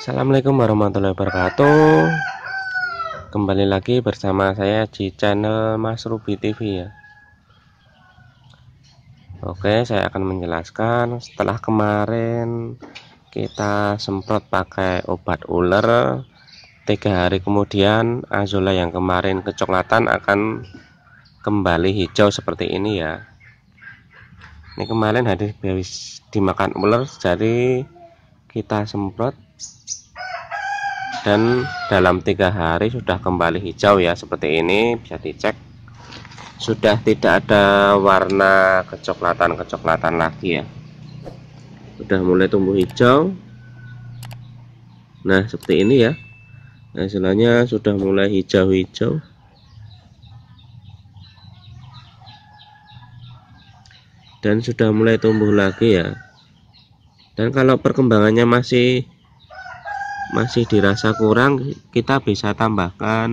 Assalamualaikum warahmatullahi wabarakatuh Kembali lagi bersama saya di channel Mas Ruby TV ya Oke saya akan menjelaskan setelah kemarin kita semprot pakai obat ular tiga hari kemudian azola yang kemarin kecoklatan akan kembali hijau seperti ini ya ini kemarin habis, dimakan ular jadi kita semprot dan dalam tiga hari sudah kembali hijau ya seperti ini bisa dicek sudah tidak ada warna kecoklatan-kecoklatan lagi ya sudah mulai tumbuh hijau nah seperti ini ya hasilnya nah, sudah mulai hijau-hijau dan sudah mulai tumbuh lagi ya dan kalau perkembangannya masih masih dirasa kurang kita bisa tambahkan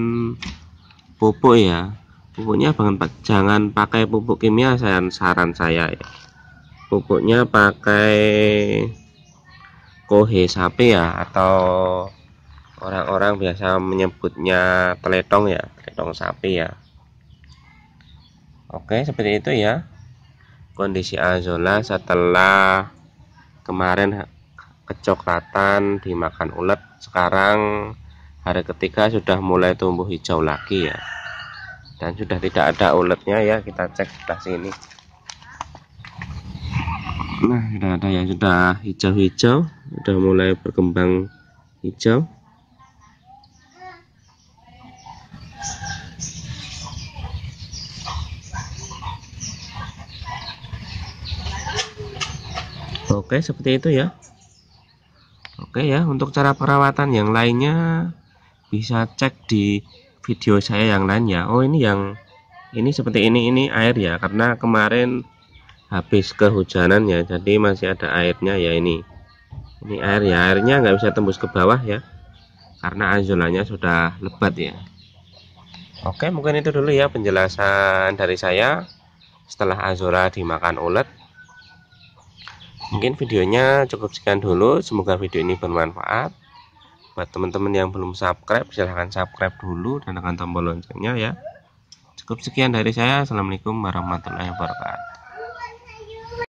pupuk ya pupuknya jangan, jangan pakai pupuk kimia saya saran saya ya pupuknya pakai kohe sapi ya atau orang-orang biasa menyebutnya teletong ya teletong sapi ya oke seperti itu ya kondisi azola setelah kemarin kecoklatan dimakan ulat sekarang hari ketiga sudah mulai tumbuh hijau lagi ya dan sudah tidak ada ulatnya ya kita cek sebelah sini nah sudah ada ya sudah hijau-hijau sudah mulai berkembang hijau Oke, seperti itu ya. Oke ya, untuk cara perawatan yang lainnya bisa cek di video saya yang lainnya. Oh, ini yang ini seperti ini ini air ya karena kemarin habis kehujanan ya jadi masih ada airnya ya ini ini air ya airnya nggak bisa tembus ke bawah ya karena anjolannya sudah lebat ya oke mungkin itu dulu ya penjelasan dari saya setelah Azura dimakan ulat mungkin videonya cukup sekian dulu semoga video ini bermanfaat buat teman-teman yang belum subscribe silahkan subscribe dulu dan tekan tombol loncengnya ya cukup sekian dari saya assalamualaikum warahmatullahi wabarakatuh